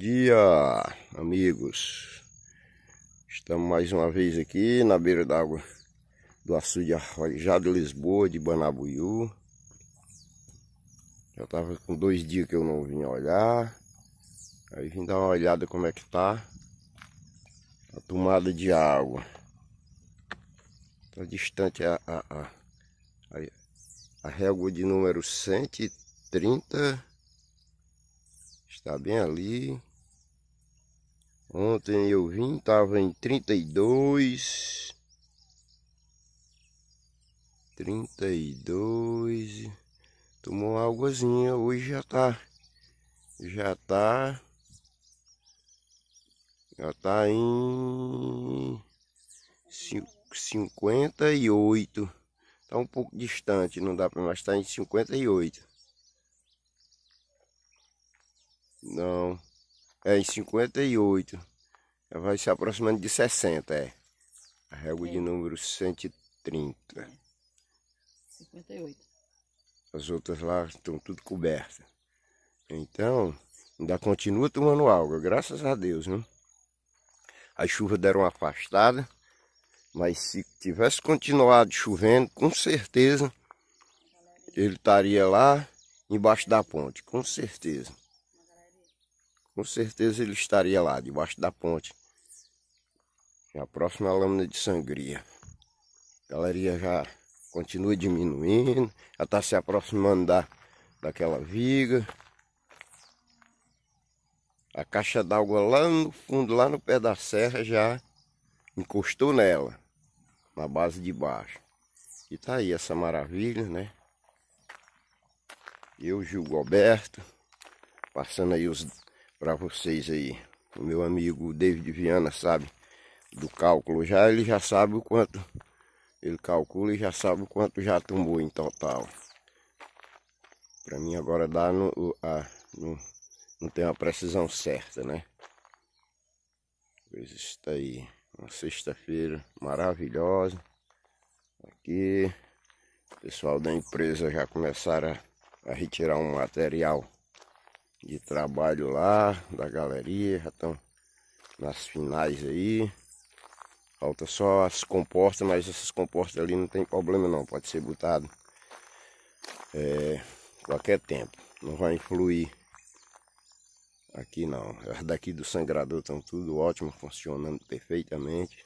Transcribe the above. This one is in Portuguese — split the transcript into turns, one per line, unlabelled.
dia, amigos. Estamos mais uma vez aqui na beira d'água do açude Arrojado Lisboa, de Banabuiú. Já estava com dois dias que eu não vinha olhar. Aí vim dar uma olhada como é que tá a tomada de água. Está distante a, a, a, a, a régua de número 130 está bem ali Ontem eu vim, tava em 32. 32. Tomou uma águazinha, hoje já tá. Já tá. Já tá em 58. Tá um pouco distante, não dá para mais, tá em 58. Não. É em 58. Vai se aproximando de 60, é. A régua é. de número 130. 58. É. As outras lá estão tudo cobertas. Então, ainda continua tomando água, graças a Deus, né? As chuvas deram uma afastada, mas se tivesse continuado chovendo, com certeza ele estaria lá embaixo da ponte, com certeza. Com certeza ele estaria lá, debaixo da ponte. É a próxima lâmina de sangria. A galeria já continua diminuindo, já está se aproximando da, daquela viga. A caixa d'água lá no fundo, lá no pé da serra, já encostou nela, na base de baixo. E tá aí essa maravilha, né? Eu, Gil Alberto, passando aí os para vocês aí. O meu amigo David Viana, sabe? do cálculo já, ele já sabe o quanto ele calcula e já sabe o quanto já tombou em total. Para mim agora dá no, a, no, não tem uma precisão certa, né? Pois está aí, uma sexta-feira maravilhosa. Aqui, o pessoal da empresa já começaram a, a retirar um material de trabalho lá, da galeria, já estão nas finais aí. Falta só as compostas, mas essas compostas ali não tem problema não, pode ser botado é, qualquer tempo, não vai influir aqui não. As daqui do sangrador estão tudo ótimo, funcionando perfeitamente.